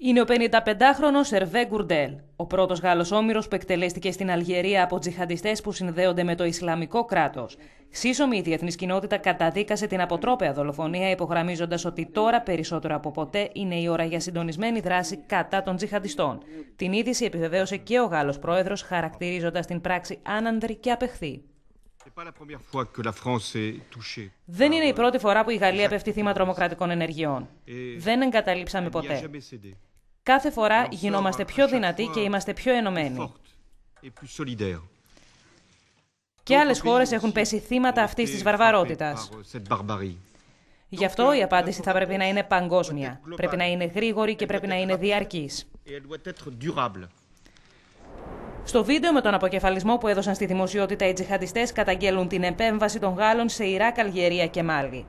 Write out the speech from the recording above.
Είναι ο 55χρονο Σερβέ Γκουρντέλ. Ο πρώτος Γάλλος Όμηρος που εκτελέστηκε στην Αλγερία από τζιχαντιστές που συνδέονται με το Ισλαμικό κράτος. Σύσσωμη η διεθνής κοινότητα καταδίκασε την αποτρόπαια δολοφονία, υπογραμμίζοντας ότι τώρα περισσότερο από ποτέ είναι η ώρα για συντονισμένη δράση κατά των τζιχαντιστών. Την είδηση επιβεβαίωσε και ο Γάλλος πρόεδρος, χαρακτηρίζοντας την πράξη άνανδρη και απεχθή. Δεν είναι η πρώτη φορά που η Γαλλία euh, πέφτει θύμα τρομοκρατικών ενεργειών. Δεν εγκαταλείψαμε ποτέ. Κάθε φορά γινόμαστε πιο δυνατοί και είμαστε πιο ενωμένοι. Και άλλες χώρες έχουν πέσει θύματα αυτής της βαρβαρότητας. Γι' αυτό euh, η απάντηση θα πρέπει να είναι παγκόσμια. Πρέπει να είναι γρήγορη και πρέπει να είναι διαρκής. Στο βίντεο με τον αποκεφαλισμό που έδωσαν στη δημοσιότητα οι τζιχαντιστές καταγγέλουν την επέμβαση των Γάλλων σε Ιράκ, Αλγερία και Μάλι.